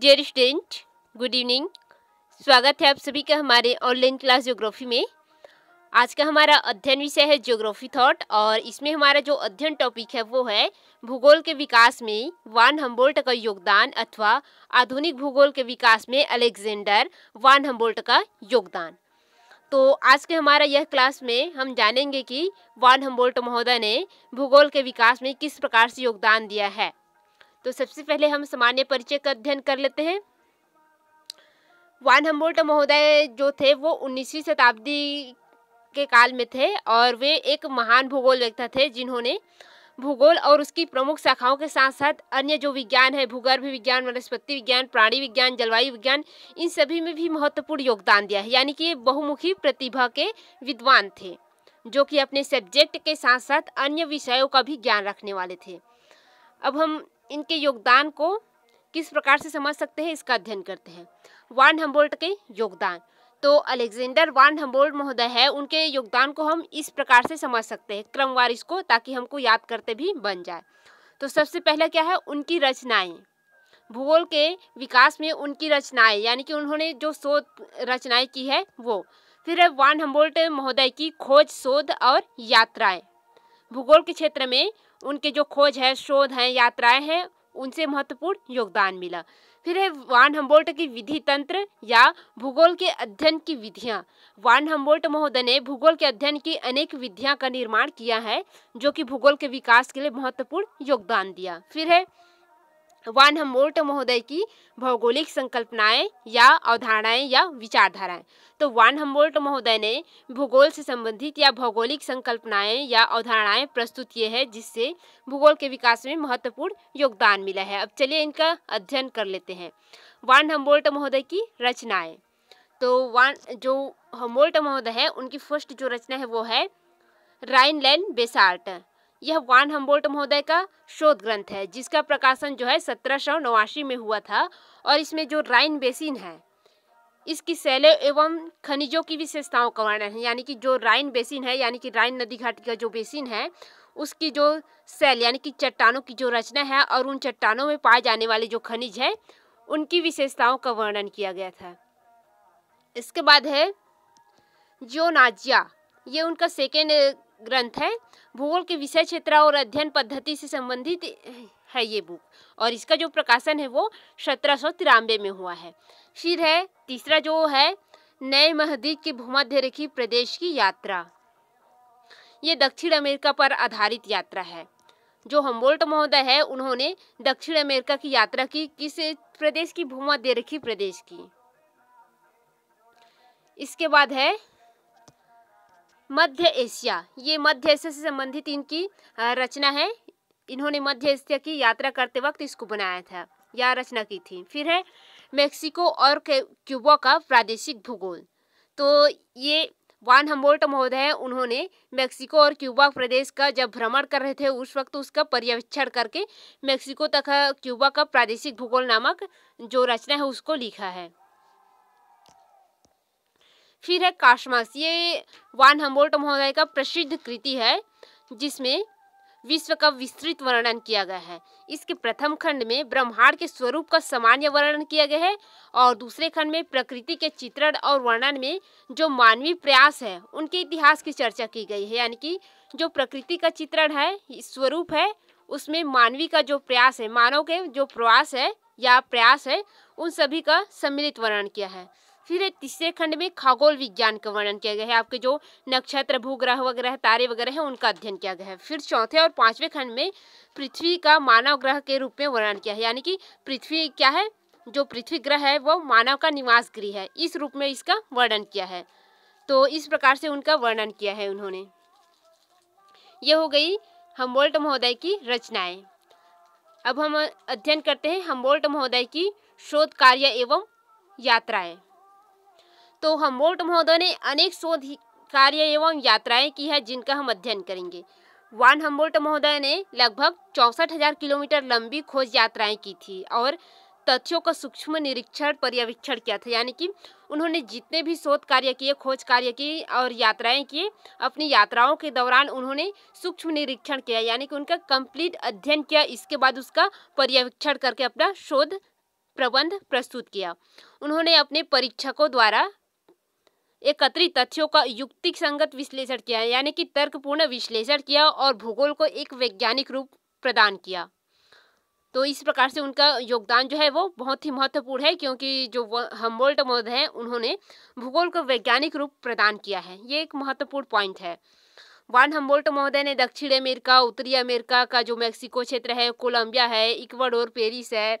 dear student good evening स्वागत है आप सभी का हमारे ऑनलाइन क्लास ज्योग्राफी में आज का हमारा अध्ययन विषय है ज्योग्राफी थॉट और इसमें हमारा जो अध्ययन टॉपिक है वो है भूगोल के विकास में वान हम्बोल्ट का योगदान अथवा आधुनिक भूगोल के विकास में अलेक्जेंडर वान हम्बोल्ट का योगदान तो आज के हमारा यह क्लास में हम जानेंगे कि वान हम्बोल्ट महोदय ने भूगोल के विकास में किस प्रकार से योगदान दिया है तो सबसे पहले हम सामान्य परिचय का अध्ययन कर लेते हैं वान हम्बोल्ट महोदय जो थे वो उन्नीसवीं शताब्दी के काल में थे और वे एक महान भूगोल व्यक्ता थे जिन्होंने भूगोल और उसकी प्रमुख शाखाओं के साथ साथ अन्य जो विज्ञान है भूगर्भ विज्ञान वनस्पति विज्ञान प्राणी विज्ञान जलवायु विज्ञान इन सभी में भी महत्वपूर्ण योगदान दिया है यानी कि ये बहुमुखी प्रतिभा के विद्वान थे जो कि अपने सब्जेक्ट के साथ साथ अन्य विषयों का भी ज्ञान रखने वाले थे अब हम इनके योगदान को किस प्रकार से समझ सकते हैं इसका अध्ययन करते हैं वान हम्बोल्ट के योगदान तो अलेक्जेंडर वान हम्बोल्ट महोदय है उनके योगदान को हम इस प्रकार से समझ सकते हैं क्रमवार इसको ताकि हमको याद करते भी बन जाए तो सबसे पहला क्या है उनकी रचनाएं भूगोल के विकास में उनकी रचनाएं यानी कि उन्होंने जो शोध रचनाएं की है वो फिर है वान हम्बोल्ट महोदय की खोज शोध और यात्राएं भूगोल के क्षेत्र में उनके जो खोज है शोध हैं यात्राएं हैं उनसे महत्वपूर्ण योगदान मिला फिर है वान हम्बोल्ट की विधि तंत्र या भूगोल के अध्ययन की विधियाँ वान हम्बोल्ट महोदय ने भूगोल के अध्ययन की अनेक विधियाँ का निर्माण किया है जो कि भूगोल के विकास के लिए महत्वपूर्ण योगदान दिया फिर है वान मोर्ट महोदय की भौगोलिक संकल्पनाएं या अवधारणाएं या विचारधाराएं तो हम हम्बोल्ट महोदय ने भूगोल से संबंधित या भौगोलिक संकल्पनाएं या अवधारणाएं प्रस्तुत किए हैं जिससे भूगोल के विकास में महत्वपूर्ण योगदान मिला है अब चलिए इनका अध्ययन कर लेते हैं हम हम्बोल्ट महोदय की रचनाएँ तो वान जो हमोल्ट महोदय है उनकी फर्स्ट जो रचना है वो है राइनलैंड बेसार्ट यह वान हम्बोल्ट महोदय का शोध ग्रंथ है जिसका प्रकाशन जो है सत्रह सौ नवासी में हुआ था और इसमें जो राइन बेसिन है इसकी सैले एवं खनिजों की विशेषताओं का वर्णन है यानी कि जो राइन बेसिन है यानी कि राइन नदी घाट का जो बेसिन है उसकी जो सैल यानी कि चट्टानों की जो रचना है और उन चट्टानों में पाए जाने वाले जो खनिज है उनकी विशेषताओं का वर्णन किया गया था इसके बाद है जियोनाजिया ये उनका सेकेंड ग्रंथ है भूगोल के विषय क्षेत्र और अध्ययन पद्धति से संबंधित है ये बुक और इसका जो प्रकाशन है वो सत्रह में हुआ है फिर है तीसरा जो है नए महदीद की भूमध्य रेखी प्रदेश की यात्रा ये दक्षिण अमेरिका पर आधारित यात्रा है जो हम्बोल्ट महोदय है उन्होंने दक्षिण अमेरिका की यात्रा की किस प्रदेश की भूमध्य रेखी प्रदेश की इसके बाद है मध्य एशिया ये मध्य एशिया से संबंधित इनकी रचना है इन्होंने मध्य एशिया की यात्रा करते वक्त इसको बनाया था या रचना की थी फिर है मेक्सिको और क्यूबा का प्रादेशिक भूगोल तो ये वान हम्बोल्ट महोदय उन्होंने मेक्सिको और क्यूबा प्रदेश का जब भ्रमण कर रहे थे उस वक्त उसका पर्यवेक्षण करके मेक्सिको तथा क्यूबा का प्रादेशिक भूगोल नामक जो रचना है उसको लिखा है फिर है काशमास ये वान हम्बोल्ट महोदय का प्रसिद्ध कृति है जिसमें विश्व का विस्तृत वर्णन किया गया है इसके प्रथम खंड में ब्रह्मांड के स्वरूप का सामान्य वर्णन किया गया है और दूसरे खंड में प्रकृति के चित्रण और वर्णन में जो मानवीय प्रयास है उनके इतिहास की चर्चा की गई है यानी कि जो प्रकृति का चित्रण है स्वरूप है उसमें मानवी का जो प्रयास है मानव के जो प्रवास है या प्रयास है उन सभी का सम्मिलित वर्णन किया है फिर तीसरे खंड में खगोल विज्ञान का वर्णन किया गया है आपके जो नक्षत्र भूग्रह वगैरह तारे वगैरह हैं उनका अध्ययन किया गया है फिर चौथे और पांचवें खंड में पृथ्वी का मानव ग्रह के रूप में वर्णन किया है यानी कि पृथ्वी क्या है जो पृथ्वी ग्रह है वो मानव का निवास गृह है इस रूप में इसका वर्णन किया है तो इस प्रकार से उनका वर्णन किया है उन्होंने यह हो गई हम्बोल्ट महोदय की रचनाएं अब हम अध्ययन करते हैं हम्बोल्ट महोदय की शोध कार्य एवं यात्राएं तो हम्बोल्ट महोदय ने अनेक शोध कार्य एवं यात्राएं की है जिनका हम अध्ययन करेंगे वान हम्बोल्ट महोदय ने लगभग चौंसठ हजार किलोमीटर लंबी खोज यात्राएं की थी और तथ्यों का सूक्ष्म निरीक्षण पर्यवेक्षण किया था यानी कि उन्होंने जितने भी शोध कार्य किए खोज कार्य किए और यात्राएं किए अपनी यात्राओं के दौरान उन्होंने सूक्ष्म निरीक्षण किया यानी कि उनका कंप्लीट अध्ययन किया इसके बाद उसका पर्यवेक्षण करके अपना शोध प्रबंध प्रस्तुत किया उन्होंने अपने परीक्षकों द्वारा एकत्रित तथ्यों का युक्तिक संगत विश्लेषण किया यानी कि तर्कपूर्ण विश्लेषण किया और भूगोल को एक वैज्ञानिक रूप प्रदान किया तो इस प्रकार से उनका योगदान जो है वो बहुत ही महत्वपूर्ण है क्योंकि जो हम्बोल्ट महोदय हैं उन्होंने भूगोल को वैज्ञानिक रूप प्रदान किया है ये एक महत्वपूर्ण पॉइंट है वान हम्बोल्ट महोदय ने दक्षिण अमेरिका उत्तरी अमेरिका का जो मैक्सिको क्षेत्र है कोलंबिया है इक्वाडोर पेरिस है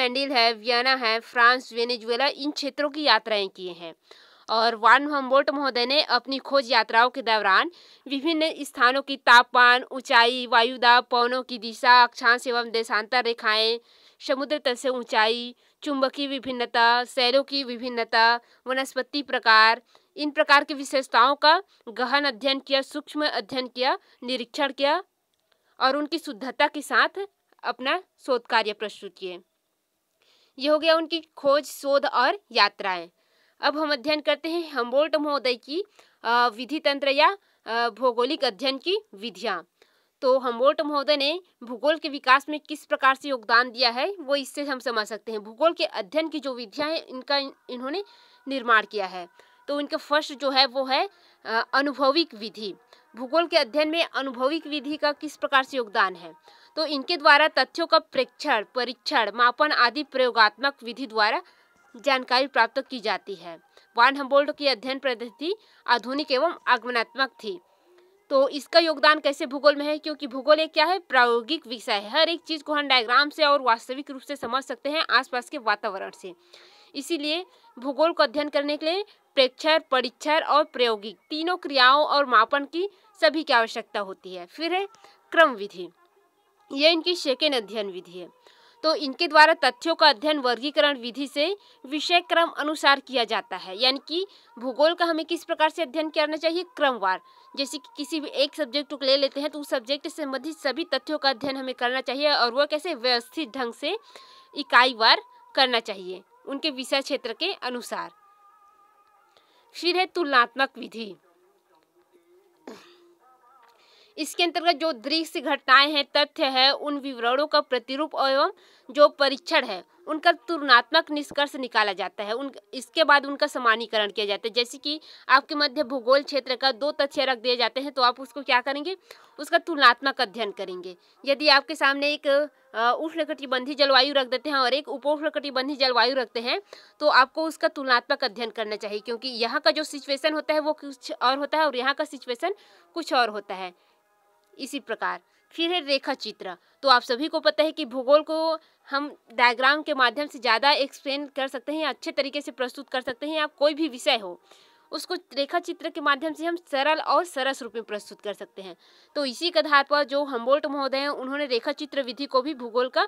मैंडिल है वियना है फ्रांस वेनेजुएला इन क्षेत्रों की यात्राएं किए हैं और वान हम्बोल्ट महोदय ने अपनी खोज यात्राओं के दौरान विभिन्न स्थानों की तापमान ऊंचाई वायुदाब पवनों की दिशा अक्षांश एवं देशांतर रेखाएं समुद्र तल से ऊंचाई चुंबकीय विभिन्नता शैलों की विभिन्नता वनस्पति प्रकार इन प्रकार की विशेषताओं का गहन अध्ययन किया सूक्ष्म अध्ययन किया निरीक्षण किया और उनकी शुद्धता के साथ अपना शोध कार्य प्रस्तुत किए ये हो गया उनकी खोज शोध और यात्राएं अब हम अध्ययन करते हैं हम्बोल्ट महोदय की विधि तंत्र या भौगोलिक अध्ययन की विधियाँ तो हम्बोल्ट महोदय ने भूगोल के विकास में किस प्रकार से योगदान दिया है वो इससे हम समझ सकते हैं भूगोल के अध्ययन की जो विधियाँ हैं इनका इन्होंने निर्माण किया है तो इनका फर्स्ट जो है वो है अनुभविक विधि भूगोल के अध्ययन में अनुभविक विधि का किस प्रकार से योगदान है तो इनके द्वारा तथ्यों का प्रेक्षण परीक्षण मापन आदि प्रयोगात्मक विधि द्वारा जानकारी प्राप्त की जाती है वान हम्बोल्ट की अध्ययन पद्धति आधुनिक एवं आगमनात्मक थी तो इसका योगदान कैसे भूगोल में है क्योंकि भूगोल एक क्या है प्रायोगिक विषय है हर एक चीज़ को हम डायग्राम से और वास्तविक रूप से समझ सकते हैं आसपास के वातावरण से इसीलिए भूगोल को अध्ययन करने के लिए प्रेक्षर परीक्षर और प्रायोगिक तीनों क्रियाओं और मापन की सभी की आवश्यकता होती है फिर है क्रम विधि यह इनकी सेकेंड अध्ययन विधि है तो इनके द्वारा तथ्यों का अध्ययन वर्गीकरण विधि से विषय क्रम अनुसार किया जाता है यानी कि भूगोल का हमें किस प्रकार से अध्ययन करना चाहिए क्रमवार जैसे कि किसी भी एक सब्जेक्ट को ले लेते हैं तो उस सब्जेक्ट से संबंधित सभी तथ्यों का अध्ययन हमें करना चाहिए और वह कैसे व्यवस्थित ढंग से इकाईवार करना चाहिए उनके विषय क्षेत्र के अनुसार फिर है तुलनात्मक विधि इसके अंतर्गत जो दृश्य घटनाएं हैं तथ्य है उन विवरणों का प्रतिरूप एवं जो परीक्षण है उनका तुलनात्मक निष्कर्ष निकाला जाता है उन इसके बाद उनका समानीकरण किया जाता है जैसे कि आपके मध्य भूगोल क्षेत्र का दो तथ्य रख दिए जाते हैं तो आप उसको क्या करेंगे उसका तुलनात्मक अध्ययन करेंगे यदि आपके सामने एक उष्णकटिबंधीय जलवायु रख देते हैं और एक उपोष्णकटिबंधीय जलवायु रखते हैं तो आपको उसका तुलनात्मक अध्ययन करना चाहिए क्योंकि यहाँ का जो सिचुएशन होता है वो कुछ और होता है और यहाँ का सिचुएशन कुछ और होता है इसी प्रकार फिर है रेखा चित्र तो आप सभी को पता है कि भूगोल को हम डायग्राम के माध्यम से ज़्यादा एक्सप्लेन कर सकते हैं अच्छे तरीके से प्रस्तुत कर सकते हैं या कोई भी विषय हो उसको रेखा चित्र के माध्यम से हम सरल और सरस रूप में प्रस्तुत कर सकते हैं तो इसी के आधार पर जो हम्बोल्ट महोदय हैं उन्होंने रेखा चित्र विधि को भी भूगोल का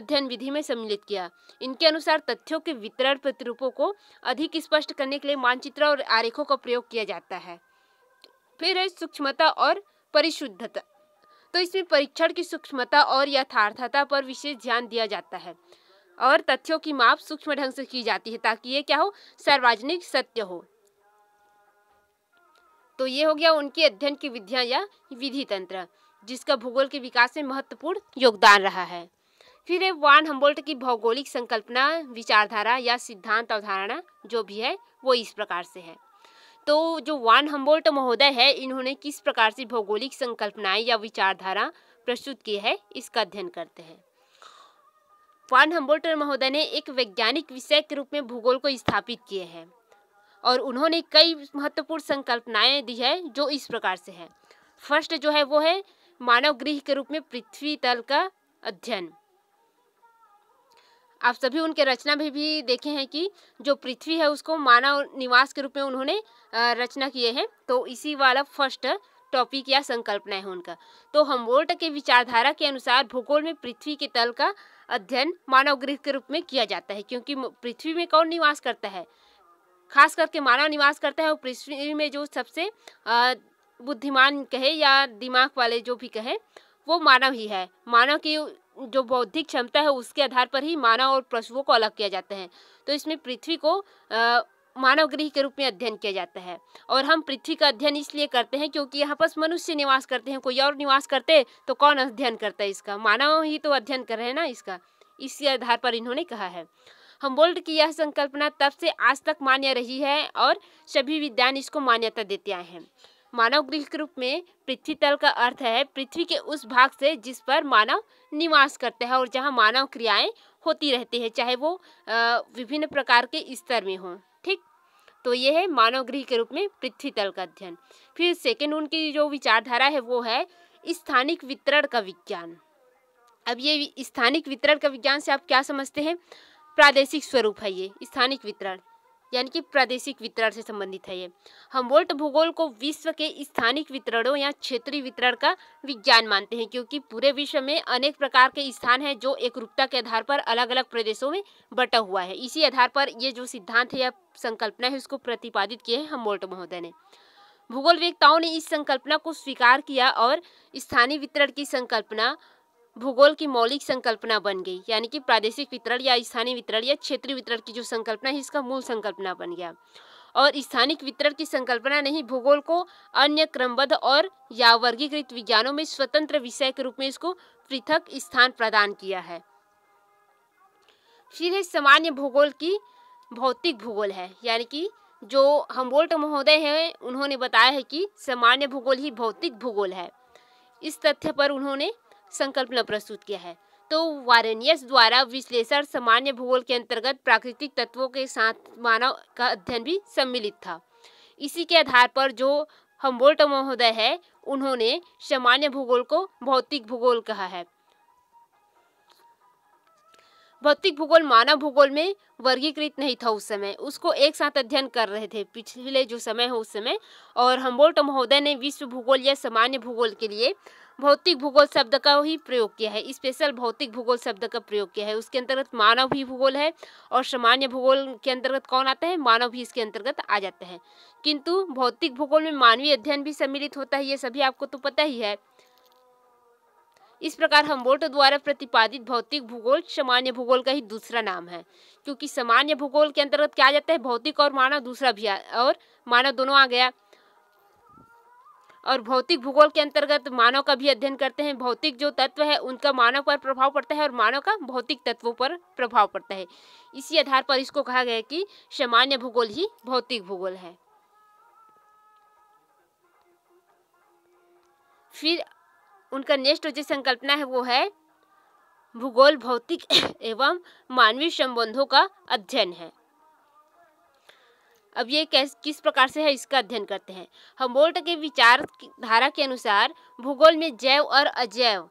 अध्ययन विधि में सम्मिलित किया इनके अनुसार तथ्यों के वितरण प्रतिरूपों को अधिक स्पष्ट करने के लिए मानचित्र और आरेखों का प्रयोग किया जाता है फिर है सूक्ष्मता और परिशुद्धता तो इसमें परीक्षण की सूक्ष्मता और यथार्थता पर विशेष ध्यान दिया जाता है और तथ्यों की माप सूक्ष्म ढंग से की जाती है ताकि ये क्या हो सार्वजनिक सत्य हो तो ये हो गया उनकी अध्ययन की विधियां या विधि तंत्र जिसका भूगोल के विकास में महत्वपूर्ण योगदान रहा है फिर वान हम्बोल्ट की भौगोलिक संकल्पना विचारधारा या सिद्धांत अवधारणा जो भी है वो इस प्रकार से है तो जो वान हम्बोल्ट महोदय है इन्होंने किस प्रकार से भौगोलिक संकल्पनाएं या विचारधारा प्रस्तुत की है इसका अध्ययन करते हैं वान हम्बोल्ट महोदय ने एक वैज्ञानिक विषय के रूप में भूगोल को स्थापित किए हैं और उन्होंने कई महत्वपूर्ण संकल्पनाएं दी है जो इस प्रकार से है फर्स्ट जो है वो है मानव गृह के रूप में पृथ्वी तल का अध्ययन आप सभी उनके रचना में भी देखे हैं कि जो पृथ्वी है उसको मानव निवास के रूप में उन्होंने रचना किए हैं तो इसी वाला फर्स्ट टॉपिक या संकल्पना है उनका तो हम्बोल्ट के विचारधारा के अनुसार भूगोल में पृथ्वी के तल का अध्ययन मानव गृह के रूप में किया जाता है क्योंकि पृथ्वी में कौन निवास करता है खास करके मानव निवास करता है और पृथ्वी में जो सबसे बुद्धिमान कहे या दिमाग वाले जो भी कहे वो मानव ही है मानव की जो बौद्धिक क्षमता है उसके आधार पर ही मानव और पशुओं को अलग किया जाता है तो इसमें पृथ्वी को मानव गृह के रूप में अध्ययन किया जाता है और हम पृथ्वी का अध्ययन इसलिए करते हैं क्योंकि यहाँ पर मनुष्य निवास करते हैं कोई और निवास करते तो कौन अध्ययन करता है इसका मानव ही तो अध्ययन कर रहे हैं ना इसका इसी आधार पर इन्होंने कहा है हम्बोल्ट की यह संकल्पना तब से आज तक मान्य रही है और सभी विद्वान इसको मान्यता देते आए हैं मानव गृह के रूप में पृथ्वी तल का अर्थ है पृथ्वी के उस भाग से जिस पर मानव निवास करते हैं और जहाँ मानव क्रियाएं होती रहती है चाहे वो विभिन्न प्रकार के स्तर में हों ठीक तो ये है मानव गृह के रूप में पृथ्वी तल का अध्ययन फिर सेकेंड उनकी जो विचारधारा है वो है स्थानिक वितरण का विज्ञान अब ये स्थानिक वितरण का विज्ञान से आप क्या समझते हैं प्रादेशिक स्वरूप है ये स्थानिक वितरण यानी कि प्रादेशिक वितरण से संबंधित है ये हम्बोल्ट भूगोल को विश्व के स्थानिक वितरणों या क्षेत्रीय वितरण का विज्ञान मानते हैं क्योंकि पूरे विश्व में अनेक प्रकार के स्थान हैं जो एक रूपता के आधार पर अलग अलग प्रदेशों में बटा हुआ है इसी आधार पर ये जो सिद्धांत है या संकल्पना है उसको प्रतिपादित किए हैं हम्बोल्ट महोदय ने भूगोलवेक्ताओं ने इस संकल्पना को स्वीकार किया और स्थानीय वितरण की संकल्पना भूगोल की मौलिक संकल्पना बन गई यानी कि प्रादेशिक वितरण या स्थानीय वितरण या क्षेत्रीय वितरण की जो संकल्पना है इसका मूल संकल्पना बन गया और स्थानिक वितरण की संकल्पना नहीं भूगोल को अन्य क्रमबद्ध और या वर्गीकृत विज्ञानों में स्वतंत्र विषय के रूप में इसको पृथक स्थान प्रदान किया है फिर सामान्य भूगोल की भौतिक भूगोल है यानी कि जो हम्बोल्ट महोदय हैं उन्होंने बताया है कि सामान्य भूगोल ही भौतिक भूगोल है इस तथ्य पर उन्होंने संकल्पना प्रस्तुत किया है तो वारेनियस द्वारा विश्लेषण सामान्य भूगोल के अंतर्गत प्राकृतिक तत्वों के साथ मानव का अध्ययन भी सम्मिलित था इसी के आधार पर जो हम्बोल्ट महोदय है उन्होंने सामान्य भूगोल को भौतिक भूगोल कहा है भौतिक भूगोल मानव भूगोल में वर्गीकृत नहीं था उस समय उसको एक साथ अध्ययन कर रहे थे पिछले जो समय है उस समय और हम्बोल्ट महोदय ने विश्व भूगोल या सामान्य भूगोल के लिए भौतिक भूगोल शब्द का ही प्रयोग किया है स्पेशल भौतिक भूगोल शब्द का प्रयोग किया है उसके अंतर्गत मानव भी भूगोल है और सामान्य भूगोल के अंतर्गत कौन आता है मानव भी इसके अंतर्गत आ जाते हैं किंतु भौतिक भूगोल में मानवीय अध्ययन भी सम्मिलित होता है ये सभी आपको तो पता ही है इस प्रकार हम हम्बोल्ट द्वारा प्रतिपादित भौतिक भूगोल सामान्य भूगोल का ही दूसरा नाम है क्योंकि सामान्य भूगोल के अंतर्गत क्या आ जाता है भौतिक और मानव दूसरा भी और मानव दोनों आ गया और भौतिक भूगोल के अंतर्गत मानव का भी अध्ययन करते हैं भौतिक जो तत्व है उनका मानव पर प्रभाव पड़ता है और मानव का भौतिक तत्वों पर प्रभाव पड़ता है इसी आधार पर इसको कहा गया कि सामान्य भूगोल ही भौतिक भूगोल है फिर उनका नेक्स्ट जो संकल्पना है वो है भूगोल भौतिक एवं मानवीय संबंधों का अध्ययन है अब ये कैस किस प्रकार से है इसका अध्ययन करते हैं हम्बोल्ट के विचार धारा के अनुसार भूगोल में जैव और अजैव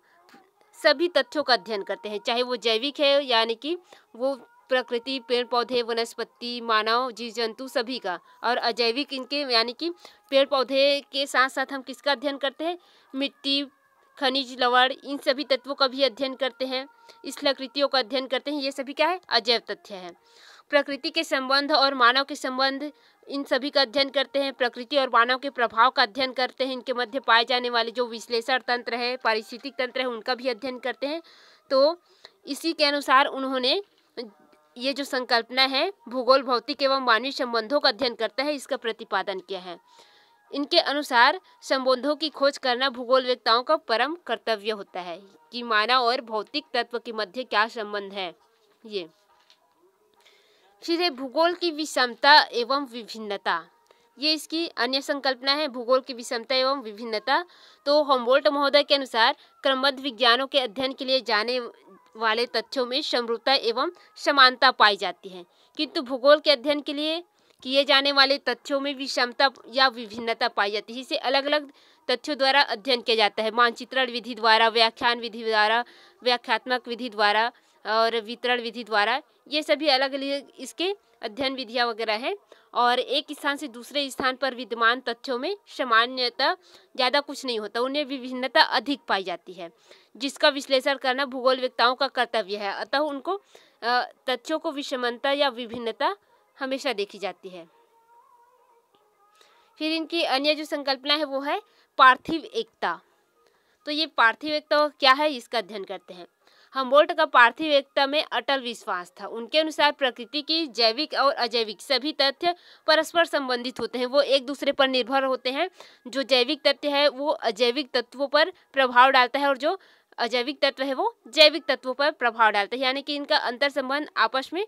सभी तथ्यों का अध्ययन करते हैं चाहे वो जैविक है यानी कि वो प्रकृति पेड़ पौधे वनस्पति मानव जीव जंतु सभी का और अजैविक इनके यानी कि पेड़ पौधे के साथ साथ हम किसका अध्ययन करते हैं मिट्टी खनिज लवण इन सभी तत्वों का भी अध्ययन करते हैं स्थलाकृतियों का अध्ययन करते हैं ये सभी क्या है अजैव तथ्य है प्रकृति के संबंध और मानव के संबंध इन सभी का अध्ययन करते हैं प्रकृति और मानव के प्रभाव का अध्ययन करते हैं इनके मध्य पाए जाने वाले जो विश्लेषण तंत्र है पारिस्थितिक तंत्र है उनका भी अध्ययन करते हैं तो इसी के अनुसार उन्होंने ये जो संकल्पना है भूगोल भौतिक एवं मानवीय संबंधों का अध्ययन करता है इसका प्रतिपादन किया है इनके अनुसार संबंधों की खोज करना भूगोल वेताओं का परम कर्तव्य होता है कि मानव और भौतिक तत्व के मध्य क्या संबंध है ये फिर है भूगोल की विषमता एवं विभिन्नता ये इसकी अन्य संकल्पना है भूगोल की विषमता एवं विभिन्नता तो होमबोल्ट महोदय के अनुसार क्रमबद्ध विज्ञानों के अध्ययन के लिए जाने वाले तथ्यों में समरूपता एवं समानता पाई जाती है किंतु भूगोल के अध्ययन के लिए किए जाने वाले तथ्यों में विषमता या विभिन्नता पाई जाती है इसे अलग अलग तथ्यों द्वारा अध्ययन किया जाता है मानचित्रण विधि द्वारा व्याख्यान विधि द्वारा व्याख्यात्मक विधि द्वारा और वितरण विधि द्वारा ये सभी अलग अलग इसके अध्ययन विधियाँ वगैरह हैं और एक स्थान से दूसरे स्थान पर विद्यमान तथ्यों में सामान्यतः ज़्यादा कुछ नहीं होता उन्हें विभिन्नता अधिक पाई जाती है जिसका विश्लेषण करना भूगोल वेक्ताओं का कर्तव्य है अतः उनको तथ्यों को विषमता या विभिन्नता हमेशा देखी जाती है फिर इनकी अन्य जो संकल्पना है वो है पार्थिव एकता तो ये पार्थिव एकता क्या है इसका अध्ययन करते हैं हम्बोल्ट का पार्थिव एकता में अटल विश्वास था उनके अनुसार प्रकृति की जैविक और अजैविक सभी तथ्य परस्पर संबंधित होते हैं वो एक दूसरे पर निर्भर होते हैं जो जैविक तथ्य है वो अजैविक तत्वों पर प्रभाव डालता है और जो अजैविक तत्व है वो जैविक तत्वों पर प्रभाव डालता है यानी कि इनका अंतर संबंध आपस में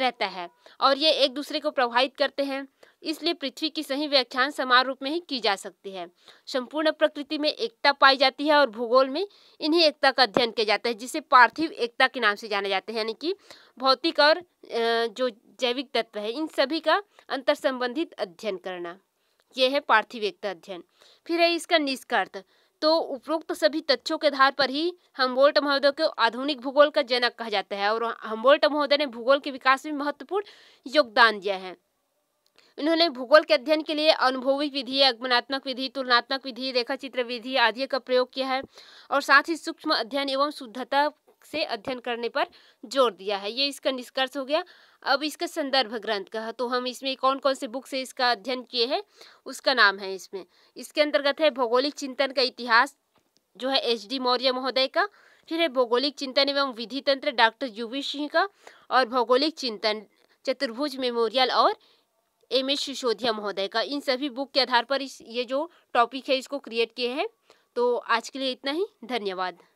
रहता है और ये एक दूसरे को प्रभावित करते हैं इसलिए पृथ्वी की सही व्याख्यान समान रूप में ही की जा सकती है संपूर्ण प्रकृति में एकता पाई जाती है और भूगोल में इन्हीं एकता का अध्ययन किया जाता है जिसे पार्थिव एकता के नाम से जाना जाते हैं यानी कि भौतिक और जो जैविक तत्व है इन सभी का अंतर संबंधित अध्ययन करना यह है पार्थिव एकता अध्ययन फिर है इसका निष्कर्थ तो उपरोक्त तो सभी तथ्यों के आधार पर ही हम्बोल्ट महोदय को आधुनिक भूगोल का जनक कहा जाता है और हम्बोल्ट महोदय ने भूगोल के विकास में महत्वपूर्ण योगदान दिया है इन्होंने भूगोल के अध्ययन के लिए अनुभविक विधि अगमनात्मक विधि तुलनात्मक विधि रेखा चित्र विधि आदि का प्रयोग किया है और साथ ही सूक्ष्म अध्ययन एवं शुद्धता से अध्ययन करने पर जोर दिया है ये इसका निष्कर्ष हो गया अब इसका संदर्भ ग्रंथ का तो हम इसमें कौन कौन से बुक से इसका अध्ययन किए हैं उसका नाम है इसमें इसके अंतर्गत है भौगोलिक चिंतन का इतिहास जो है एच डी मौर्य महोदय का फिर है भौगोलिक चिंतन एवं विधि तंत्र डॉक्टर यूवी सिंह का और भौगोलिक चिंतन चतुर्भुज मेमोरियल और एम एस सिसोदिया महोदय का इन सभी बुक के आधार पर इस ये जो टॉपिक है इसको क्रिएट किए हैं तो आज के लिए इतना ही धन्यवाद